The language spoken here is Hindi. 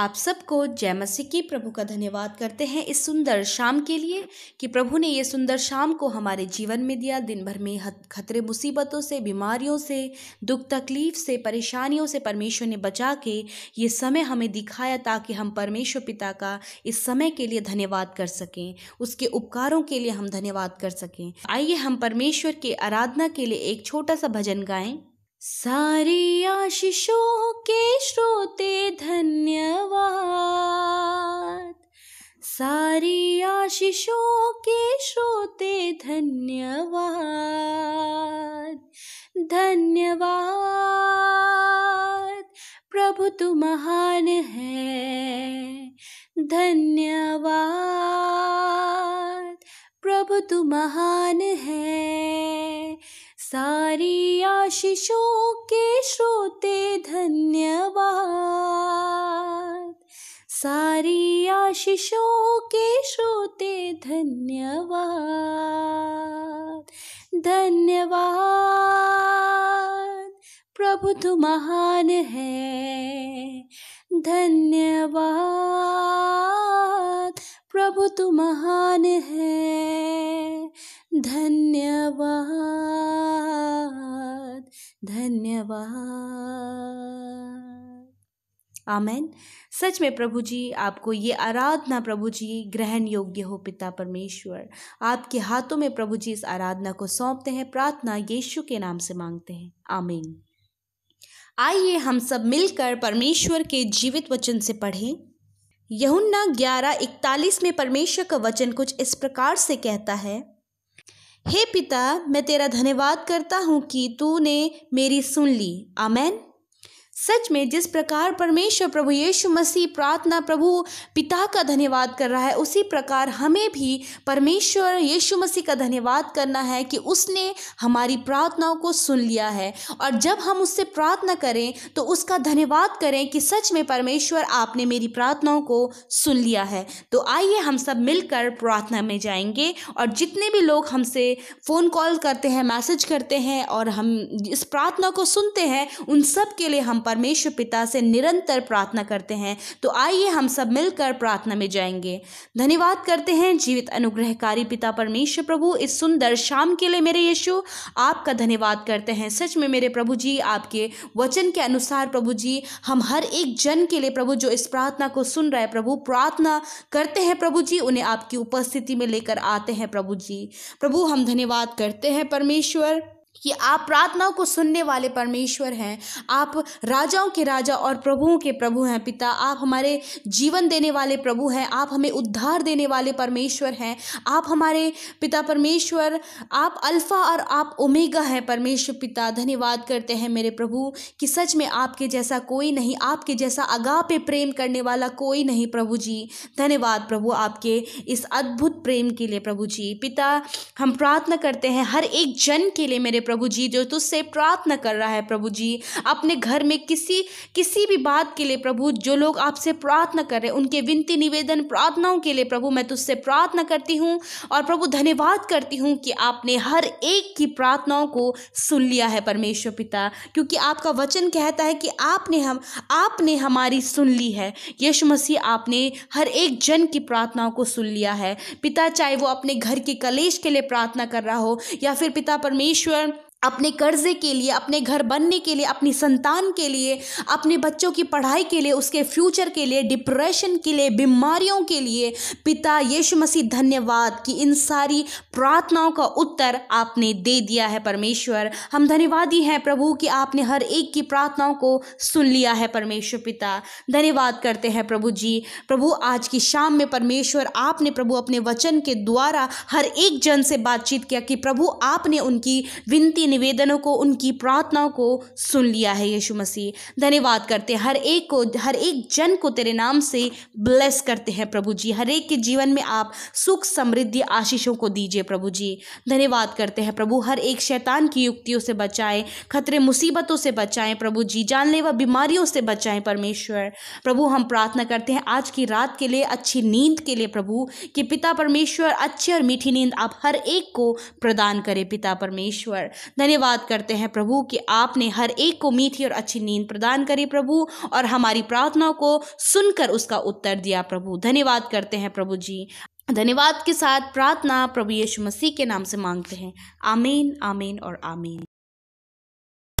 आप सबको जय मसीह की प्रभु का धन्यवाद करते हैं इस सुंदर शाम के लिए कि प्रभु ने ये सुंदर शाम को हमारे जीवन में दिया दिन भर में खतरे मुसीबतों से बीमारियों से दुख तकलीफ से परेशानियों से परमेश्वर ने बचा के ये समय हमें दिखाया ताकि हम परमेश्वर पिता का इस समय के लिए धन्यवाद कर सकें उसके उपकारों के लिए हम धन्यवाद कर सकें आइए हम परमेश्वर के आराधना के लिए एक छोटा सा भजन गाएँ सारी आशीषों के श्रोते धन्यवाद सारी आशीषों के श्रोते धन्यवाद धन्यवाद प्रभु तू महान है धन्यवाद प्रभु तू महान है सारी आशीषों के श्रोते धन्यवाद सारी आशीषों के श्रोते धन्यवाद धन्यवाद प्रभु तू महान है धन्यवाद प्रभु तू महान है धन्यवाद धन्यवाद आमेन सच में प्रभु जी आपको ये आराधना प्रभु जी ग्रहण योग्य हो पिता परमेश्वर आपके हाथों में प्रभु जी इस आराधना को सौंपते हैं प्रार्थना यीशु के नाम से मांगते हैं आमीन आइए हम सब मिलकर परमेश्वर के जीवित वचन से पढ़ें यहुन्ना ग्यारह इकतालीस में परमेश्वर का वचन कुछ इस प्रकार से कहता है हे पिता मैं तेरा धन्यवाद करता हूँ कि तूने मेरी सुन ली आमैन सच में जिस प्रकार परमेश्वर प्रभु यीशु मसीह प्रार्थना प्रभु पिता का धन्यवाद कर रहा है उसी प्रकार हमें भी परमेश्वर यीशु मसीह का धन्यवाद करना है कि उसने हमारी प्रार्थनाओं को सुन लिया है और जब हम उससे प्रार्थना करें तो उसका धन्यवाद करें कि सच में परमेश्वर आपने मेरी प्रार्थनाओं को सुन लिया है तो आइए हम सब मिलकर प्रार्थना में जाएंगे और जितने भी लोग हमसे फ़ोन कॉल करते हैं मैसेज करते हैं और हम इस प्रार्थना को सुनते हैं उन सब के लिए हम पर परमेश्वर पिता से निरंतर प्रार्थना करते हैं तो आइए हम सब मिलकर प्रार्थना में जाएंगे धन्यवाद करते हैं जीवित अनुग्रहकारी पिता परमेश्वर प्रभु इस सुंदर शाम के लिए मेरे यीशु आपका धन्यवाद करते हैं सच में मेरे प्रभु जी आपके वचन के अनुसार प्रभु जी हम हर एक जन के लिए प्रभु जो इस प्रार्थना को सुन रहे प्रभु प्रार्थना करते हैं प्रभु जी उन्हें आपकी उपस्थिति में लेकर आते हैं प्रभु जी प्रभु हम धन्यवाद करते हैं परमेश्वर कि आप प्रार्थनाओं को सुनने वाले परमेश्वर हैं आप राजाओं के राजा और प्रभुओं के प्रभु हैं पिता आप हमारे जीवन देने वाले प्रभु हैं आप हमें उद्धार देने वाले परमेश्वर हैं आप हमारे पिता परमेश्वर आप अल्फ़ा और आप ओमेगा हैं परमेश्वर पिता धन्यवाद करते हैं मेरे प्रभु कि सच में आपके जैसा कोई नहीं आपके जैसा आगा पे प्रेम करने वाला कोई नहीं प्रभु जी धन्यवाद प्रभु आपके इस अद्भुत प्रेम के लिए प्रभु जी पिता हम प्रार्थना करते हैं हर एक जन के लिए मेरे मेरे प्रभु जी जो तुझसे प्रार्थना कर रहा है प्रभु जी अपने घर में किसी किसी भी बात के लिए प्रभु जो लोग आपसे प्रार्थना कर रहे हैं उनके विनती निवेदन प्रार्थनाओं के लिए प्रभु मैं तुझसे प्रार्थना करती हूँ और प्रभु धन्यवाद करती हूँ कि आपने हर एक की प्रार्थनाओं को सुन लिया है परमेश्वर पिता क्योंकि आपका वचन कहता है कि आपने हम आपने हमारी सुन ली है यीशु मसीह आपने हर एक जन की प्रार्थनाओं को सुन लिया है पिता चाहे वो अपने घर के कलेश के लिए प्रार्थना कर रहा हो या फिर पिता परमेश्वर अपने कर्ज़े के लिए अपने घर बनने के लिए अपनी संतान के लिए अपने बच्चों की पढ़ाई के लिए उसके फ्यूचर के लिए डिप्रेशन के लिए बीमारियों के लिए पिता यीशु मसीह धन्यवाद कि इन सारी प्रार्थनाओं का उत्तर आपने दे दिया है परमेश्वर हम धन्यवादी हैं प्रभु कि आपने हर एक की प्रार्थनाओं को सुन लिया है परमेश्वर पिता धन्यवाद करते हैं प्रभु जी प्रभु आज की शाम में परमेश्वर आपने प्रभु अपने वचन के द्वारा हर एक जन से बातचीत किया कि प्रभु आपने उनकी विनती निवेदनों को उनकी प्रार्थनाओं को सुन लिया है यीशु मसीह धन्यवाद करते हैं हर एक को हर एक जन को तेरे नाम से ब्लेस करते हैं प्रभु जी हर एक के जीवन में आप सुख समृद्धि आशीषों को दीजिए प्रभु जी धन्यवाद करते हैं प्रभु हर एक शैतान की युक्तियों से बचाएं खतरे मुसीबतों से बचाएं प्रभु जी जानलेवा बीमारियों से बचाएं परमेश्वर प्रभु हम प्रार्थना करते हैं आज की रात के लिए अच्छी नींद के लिए प्रभु कि पिता परमेश्वर अच्छी और मीठी नींद आप हर एक को प्रदान करें पिता परमेश्वर धन्यवाद करते हैं प्रभु कि आपने हर एक को मीठी और अच्छी नींद प्रदान करी प्रभु और हमारी प्रार्थनाओं को सुनकर उसका उत्तर दिया प्रभु धन्यवाद करते हैं प्रभु जी धन्यवाद के साथ प्रार्थना प्रभु यीशु मसीह के नाम से मांगते हैं आमीन आमीन और आमीन